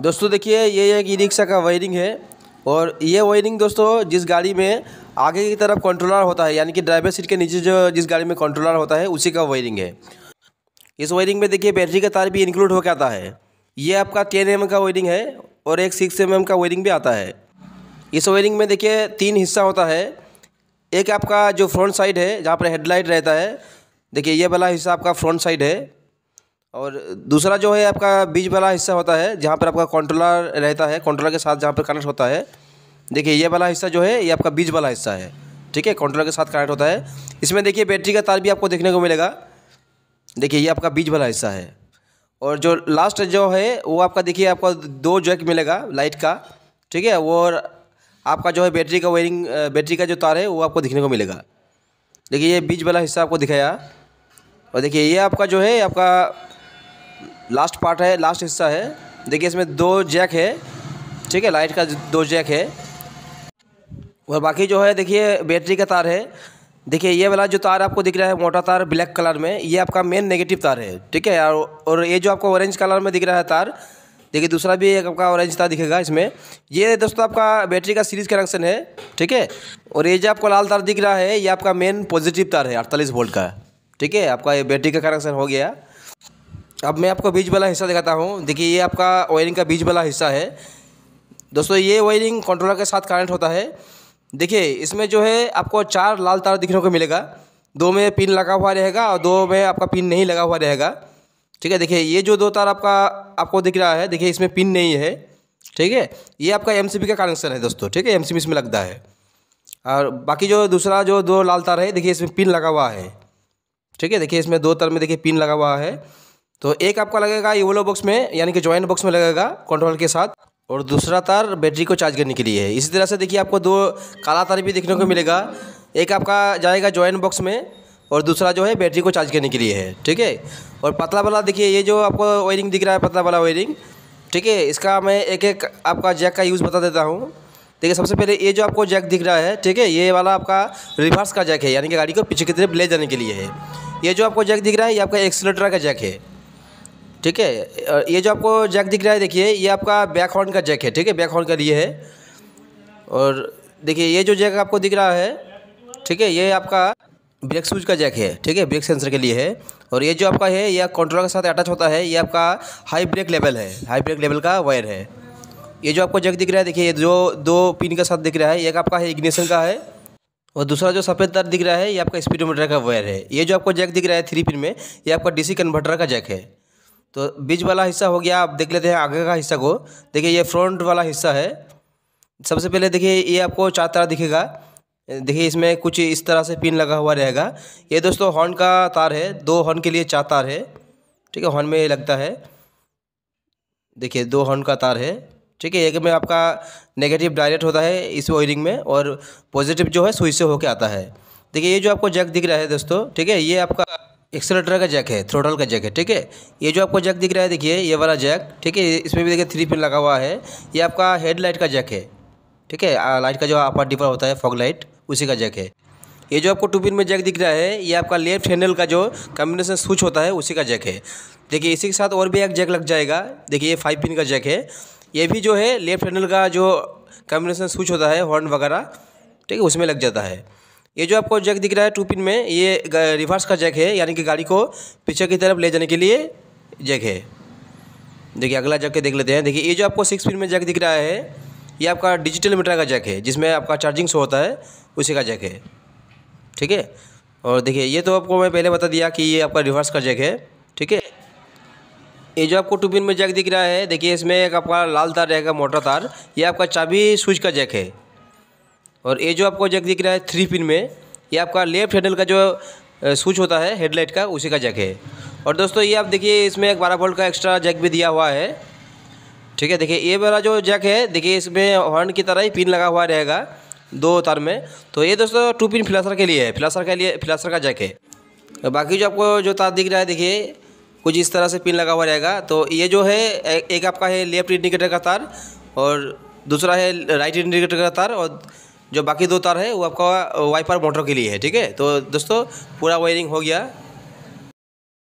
दोस्तों देखिए ये एक ई रिक्शा का वायरिंग है और ये वायरिंग दोस्तों जिस गाड़ी में आगे की तरफ कंट्रोलर होता है यानी कि ड्राइवर सीट के नीचे जो जिस गाड़ी में कंट्रोलर होता है उसी का वायरिंग है इस वायरिंग में देखिए बैटरी का तार भी इंक्लूड होकर आता है ये आपका टेन एम का वायरिंग है और एक सिक्स एम का वायरिंग भी आता है इस वायरिंग में देखिए तीन हिस्सा होता है एक आपका जो फ्रंट साइड है जहाँ पर हेडलाइट रहता है देखिए ये वाला हिस्सा आपका फ्रंट साइड है और दूसरा जो है आपका बीच वाला हिस्सा होता है जहाँ पर आपका कंट्रोलर रहता है कंट्रोलर के साथ जहाँ पर कनेक्ट होता है देखिए ये वाला हिस्सा जो है ये आपका बीच वाला हिस्सा है ठीक है कंट्रोलर के साथ कनेक्ट होता है इसमें देखिए बैटरी का तार भी आपको देखने को मिलेगा देखिए ये आपका बीच वाला हिस्सा है और जो लास्ट जो है वो आपका देखिए आपको दो जैक मिलेगा लाइट का ठीक है और आपका जो है बैटरी का वायरिंग बैटरी का जो तार है वो आपको देखने को मिलेगा देखिए ये बीज वाला हिस्सा आपको दिखाया और देखिए ये आपका जो है आपका लास्ट पार्ट है लास्ट हिस्सा है देखिए इसमें दो जैक है ठीक है लाइट का दो जैक है और बाकी जो है देखिए बैटरी का तार है देखिए ये वाला जो तार आपको दिख रहा है मोटा तार ब्लैक कलर में ये आपका मेन नेगेटिव तार है ठीक है और ये जो आपको ऑरेंज कलर में दिख रहा है तार देखिए दूसरा भी एक आपका ऑरेंज तार दिखेगा इसमें ये दोस्तों आपका बैटरी का सीरीज कनेक्शन है ठीक है और ये जो आपको लाल तार दिख रहा है ये आपका मेन पॉजिटिव तार है अड़तालीस वोल्ट का ठीक है आपका ये बैटरी का कनेक्शन हो गया अब मैं आपको बीज वाला हिस्सा दिखाता हूँ देखिए ये आपका वायरिंग का बीज वाला हिस्सा है दोस्तों ये वायरिंग कंट्रोलर के साथ कनेक्ट होता है देखिए इसमें जो है आपको चार लाल तार दिखने को मिलेगा दो में पिन लगा हुआ रहेगा और दो में आपका पिन नहीं लगा हुआ रहेगा ठीक है देखिए ये जो दो तार आपका आपको दिख रहा है देखिए इसमें पिन नहीं है ठीक है ये आपका एम का कनेक्शन है दोस्तों ठीक है एम इसमें लगता है और बाकी जो दूसरा जो दो लाल तार है देखिए इसमें पिन लगा हुआ है ठीक है देखिए इसमें दो तार में देखिए पिन लगा हुआ है तो एक आपका लगेगा यूलो बॉक्स में यानी कि ज्वाइंट बॉक्स में लगेगा कंट्रोल के साथ और दूसरा तार बैटरी को चार्ज करने के लिए है इसी तरह से देखिए आपको दो काला तार भी देखने को मिलेगा एक आपका जाएगा ज्वाइंट बॉक्स में और दूसरा जो है बैटरी को चार्ज करने के लिए है ठीक है और पतला वाला देखिए ये जो आपको वायरिंग दिख रहा है पतला वाला वायरिंग ठीक है इसका मैं एक एक आपका जैक का यूज़ बता देता हूँ देखिए सबसे पहले ये जो आपको जैक दिख रहा है ठीक है ये वाला आपका रिवर्स का जैक है यानी कि गाड़ी को पीछे की तरफ ले जाने के लिए है ये जो आपको जैक दिख रहा है ये आपका एक्सीटर का जैक है ठीक है ये जो आपको जैक दिख रहा है देखिए ये आपका बैक हॉर्न का जैक है ठीक है बैक हॉर्न का लिए है और देखिए ये जो जैक आपको दिख रहा है ठीक है ये आपका ब्रेक स्विच का जैक है ठीक है ब्रेक सेंसर के लिए है और ये जो आपका है ये कंट्रोलर के साथ अटैच होता है ये आपका हाई ब्रेक लेवल है हाई ब्रेक लेवल का वायर है ये जो आपको जैक दिख रहा है देखिए ये जो दो पिन के साथ दिख रहा है एक आपका है इग्निशन का है और दूसरा जो सफ़ेद तार दिख रहा है ये आपका स्पीडोमीटर का वायर है ये जो आपको जैक दिख रहा है थ्री पिन में ये आपका डीसी कन्वर्टर का जैक है तो बीज वाला हिस्सा हो गया आप देख लेते हैं आगे का हिस्सा को देखिए ये फ्रंट वाला हिस्सा है सबसे पहले देखिए ये आपको चार तार दिखेगा देखिए इसमें कुछ इस तरह से पिन लगा हुआ रहेगा ये दोस्तों हॉर्न का तार है दो हॉर्न के लिए चार तार है ठीक है हॉर्न में लगता है देखिए दो हॉर्न का तार है ठीक है एक में आपका नेगेटिव डायरेक्ट होता है इस वायरिंग में और पॉजिटिव जो है सुई से होके आता है देखिए ये जो आपको जग दिख रहा है दोस्तों ठीक है ये आपका एक्सेलेटर का जैक है थ्रोटल का जैक है ठीक है ये जो आपको जैक दिख रहा है देखिए ये वाला जैक ठीक है इसमें भी देखिए थ्री पिन लगा हुआ है ये आपका हेडलाइट का जैक है ठीक है लाइट का जो अपर डिपर होता है फॉग लाइट उसी का जैक है ये जो आपको टू पिन में जैक दिख रहा है ये आपका लेफ्ट हैंडल का जो कम्बिनेशन स्विच होता है उसी का जैक है देखिए इसी के साथ और भी एक जैक लग जाएगा देखिए ये फाइव पिन का जैक है ये भी जो है लेफ्ट हैंडल का जो कम्बिनेशन स्विच होता है हॉर्न वगैरह ठीक है उसमें लग जाता है ये जो आपको जैक दिख रहा है टू पिन में ये रिवर्स का जैक है यानी कि गाड़ी को पीछे की तरफ ले जाने के लिए जैक है देखिए अगला जैक देख लेते हैं देखिए ये जो आपको सिक्स पिन में जैक दिख रहा है ये आपका डिजिटल मीटर का जैक है जिसमें आपका चार्जिंग शो होता है उसी का जैक है ठीक है और देखिए ये तो आपको मैं पहले बता दिया कि ये आपका रिवर्स का जैक है ठीक है ये जो आपको टू पिन में जैक दिख रहा है देखिए इसमें एक आपका लाल तार रहेगा मोटर तार ये आपका चाबी स्विच का जैक है और ये जो आपको जैक दिख रहा है थ्री पिन में ये आपका लेफ्ट हैंडल का जो स्विच होता है हेडलाइट का उसी का जैक है और दोस्तों ये आप देखिए इसमें एक बारह वोल्ट का एक्स्ट्रा जैक भी दिया हुआ है ठीक है देखिए ये वाला जो जैक है देखिए इसमें हॉर्न की तरह ही पिन लगा हुआ रहेगा दो तार में तो ये दोस्तों टू पिन फ्लासर के लिए है फ्लासर के लिए फ्लासर का जैक है बाकी जो आपको जो तार दिख रहा है देखिए कुछ इस तरह से पिन लगा हुआ रहेगा तो ये जो है एक आपका है लेफ्ट इंडिकेटर का तार और दूसरा है राइट इंडिकेटर का तार और जो बाकी दो तार है वो आपका वाइपर मोटर के लिए है ठीक है तो दोस्तों पूरा वायरिंग हो गया